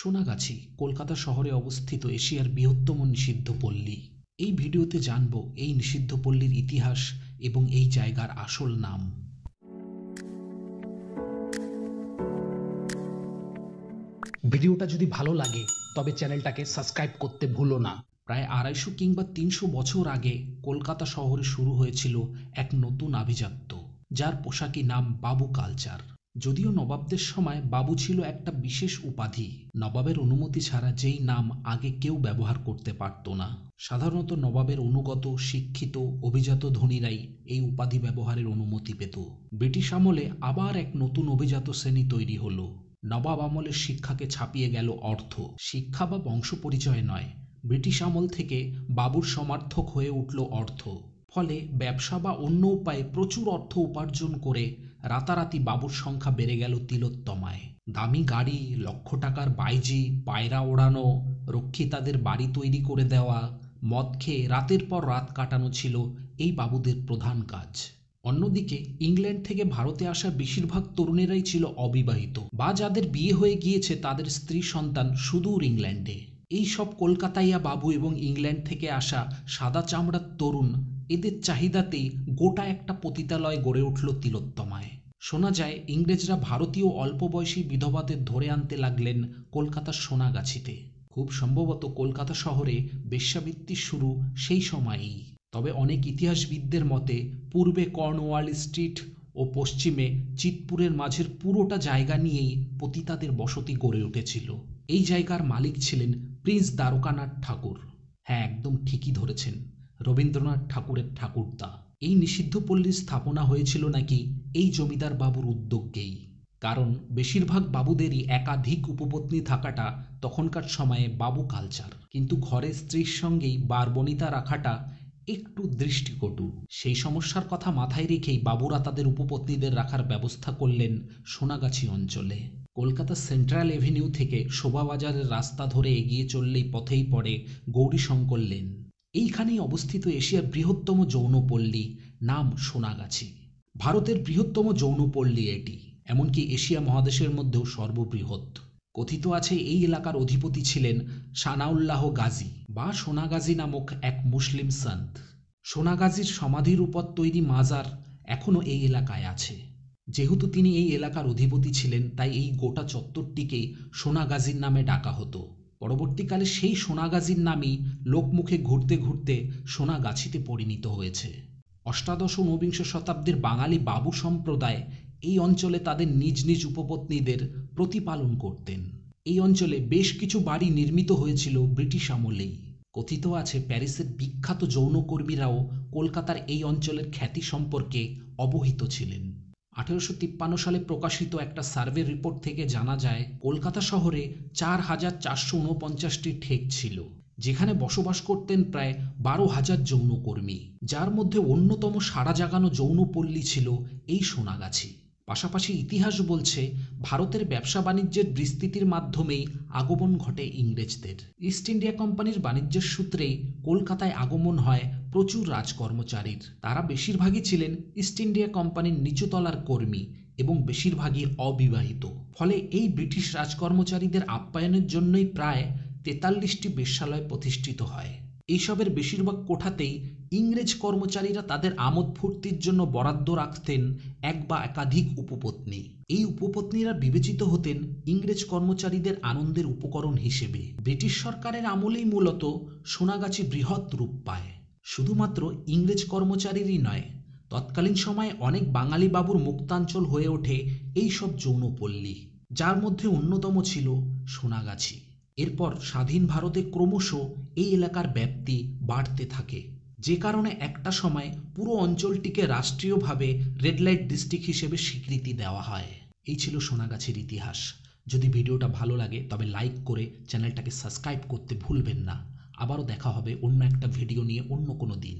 সোনাগাছি কলকাতা শহরে অবস্থিত এশিয়ার বৃহত্তম নিষিদ্ধ পল্লী এই ভিডিওতে জানব এই নিষিদ্ধ পল্লীর ইতিহাস এবং এই জায়গার আসল নাম ভিডিওটা যদি ভালো লাগে তবে চ্যানেলটাকে সাবস্ক্রাইব করতে ভুলো না প্রায় আড়াইশো কিংবা তিনশো বছর আগে কলকাতা শহরে শুরু হয়েছিল এক নতুন আভিজাত্য যার পোশাকি নাম বাবু কালচার যদিও নবাবদের সময় বাবু ছিল একটা বিশেষ উপাধি নবাবের অনুমতি ছাড়া যেই নাম আগে কেউ ব্যবহার করতে পারত না সাধারণত নবাবের অনুগত শিক্ষিত অভিজাত ধনীরাই এই উপাধি ব্যবহারের অনুমতি পেত ব্রিটিশ আমলে আবার এক নতুন অভিজাত শ্রেণী তৈরি হল নবাব আমলের শিক্ষাকে ছাপিয়ে গেল অর্থ শিক্ষা বা বংশ পরিচয় নয় ব্রিটিশ আমল থেকে বাবুর সমার্থক হয়ে উঠল অর্থ ফলে ব্যবসা বা অন্য উপায়ে প্রচুর অর্থ উপার্জন করে রাতারাতি বাবুর সংখ্যা বেড়ে গেল তিলোত্তমায় দামি গাড়ি লক্ষ টাকার বাইজি পায়রা ওড়ানো রক্ষী তাদের বাড়ি তৈরি করে দেওয়া মদ খেয়ে রাতের পর রাত কাটানো ছিল এই বাবুদের প্রধান কাজ অন্যদিকে ইংল্যান্ড থেকে ভারতে আসা বেশিরভাগ তরুণেরাই ছিল অবিবাহিত বা যাদের বিয়ে হয়ে গিয়েছে তাদের স্ত্রী সন্তান সুদূর ইংল্যান্ডে এই সব কলকাতাইয়া বাবু এবং ইংল্যান্ড থেকে আসা সাদা চামড়ার তরুণ এদের চাহিদাতেই গোটা একটা পতিতালয় গড়ে উঠল তিলোত্তমায় শোনা যায় ইংরেজরা ভারতীয় অল্প বয়সী বিধবাদের ধরে আনতে লাগলেন কলকাতার সোনাগাছিতে খুব সম্ভবত কলকাতা শহরে বেশ্যাবৃত্তির শুরু সেই সময়েই তবে অনেক ইতিহাসবিদদের মতে পূর্বে কর্নওয়াল স্ট্রিট ও পশ্চিমে চিতপুরের মাঝের পুরোটা জায়গা নিয়েই পতিতাদের বসতি গড়ে উঠেছিল এই জায়গার মালিক ছিলেন প্রিন্স দ্বারকানাথ ঠাকুর হ্যাঁ একদম ঠিকই ধরেছেন রবীন্দ্রনাথ ঠাকুরের ঠাকুরদা এই নিষিদ্ধ পল্লী স্থাপনা হয়েছিল নাকি এই জমিদার বাবুর উদ্যোগকেই কারণ বেশিরভাগ বাবুদেরই একাধিক উপপত্নী থাকাটা তখনকার সময়ে বাবু কালচার কিন্তু ঘরে স্ত্রীর সঙ্গেই বারবনিতা রাখাটা একটু দৃষ্টিকটু সেই সমস্যার কথা মাথায় রেখেই বাবুরা তাদের উপপত্নীদের রাখার ব্যবস্থা করলেন সোনাগাছি অঞ্চলে কলকাতা সেন্ট্রাল এভিনিউ থেকে শোভাবাজারের রাস্তা ধরে এগিয়ে চললেই পথেই পড়ে গৌরীশঙ্কর লেন এইখানেই অবস্থিত এশিয়ার বৃহত্তম যৌনপল্লী নাম সোনাগাছি ভারতের বৃহত্তম যৌনপল্লী এটি এমনকি এশিয়া মহাদেশের মধ্যেও সর্ববৃহৎ কথিত আছে এই এলাকার অধিপতি ছিলেন সানাউল্লাহ গাজী বা সোনাগাজী নামক এক মুসলিম সন্ত সোনাগাজীর সমাধির উপর তৈরি মাজার এখনও এই এলাকায় আছে যেহেতু তিনি এই এলাকার অধিপতি ছিলেন তাই এই গোটা চত্বরটিকে সোনাগাজীর নামে ডাকা হতো পরবর্তীকালে সেই সোনাগাজির নামই লোকমুখে ঘুরতে ঘুরতে সোনাগাছিতে পরিণত হয়েছে অষ্টাদশ ঊনবিংশ শতাব্দীর বাঙালি বাবু সম্প্রদায় এই অঞ্চলে তাদের নিজ নিজ উপপত্নীদের প্রতিপালন করতেন এই অঞ্চলে বেশ কিছু বাড়ি নির্মিত হয়েছিল ব্রিটিশ আমলেই কথিত আছে প্যারিসের বিখ্যাত যৌনকর্মীরাও কলকাতার এই অঞ্চলের খ্যাতি সম্পর্কে অবহিত ছিলেন আঠেরোশো তিপ্পান্ন সালে প্রকাশিত একটা সার্ভে রিপোর্ট থেকে জানা যায় কলকাতা শহরে চার হাজার চারশো উনপঞ্চাশটি ঠেক ছিল যেখানে বসবাস করতেন প্রায় বারো হাজার যৌনকর্মী যার মধ্যে অন্যতম সারা জাগানো যৌনপল্লী ছিল এই সোনাগাছি পাশাপাশি ইতিহাস বলছে ভারতের ব্যবসা বাণিজ্যের বিস্তৃতির মাধ্যমেই আগমন ঘটে ইংরেজদের ইস্ট ইন্ডিয়া কোম্পানির বাণিজ্যের সূত্রেই কলকাতায় আগমন হয় প্রচুর রাজকর্মচারীর তারা বেশিরভাগই ছিলেন ইস্ট ইন্ডিয়া কোম্পানির নিচুতলার কর্মী এবং বেশিরভাগই অবিবাহিত ফলে এই ব্রিটিশ রাজকর্মচারীদের আপ্যায়নের জন্যই প্রায় তেতাল্লিশটি বেশ্যালয় প্রতিষ্ঠিত হয় এইসবের বেশিরভাগ কোঠাতেই ইংরেজ কর্মচারীরা তাদের আমোদ ফুর্তির জন্য বরাদ্দ রাখতেন এক বা একাধিক উপপত্নী এই উপপত্নীরা বিবেচিত হতেন ইংরেজ কর্মচারীদের আনন্দের উপকরণ হিসেবে ব্রিটিশ সরকারের আমলেই মূলত সোনাগাছি বৃহৎ রূপ পায় শুধুমাত্র ইংরেজ কর্মচারীরই নয় তৎকালীন সময়ে অনেক বাঙালি বাবুর মুক্তাঞ্চল হয়ে ওঠে এই সব যৌনপল্লী যার মধ্যে অন্যতম ছিল সোনাগাছি এরপর স্বাধীন ভারতে ক্রমশ এই এলাকার ব্যাপ্তি বাড়তে থাকে যে কারণে একটা সময় পুরো অঞ্চলটিকে রাষ্ট্রীয়ভাবে রেড লাইট ডিস্ট্রিক্ট হিসেবে স্বীকৃতি দেওয়া হয় এই ছিল সোনাগাছির ইতিহাস যদি ভিডিওটা ভালো লাগে তবে লাইক করে চ্যানেলটাকে সাবস্ক্রাইব করতে ভুলবেন না আবারও দেখা হবে অন্য একটা ভিডিও নিয়ে অন্য কোনো দিন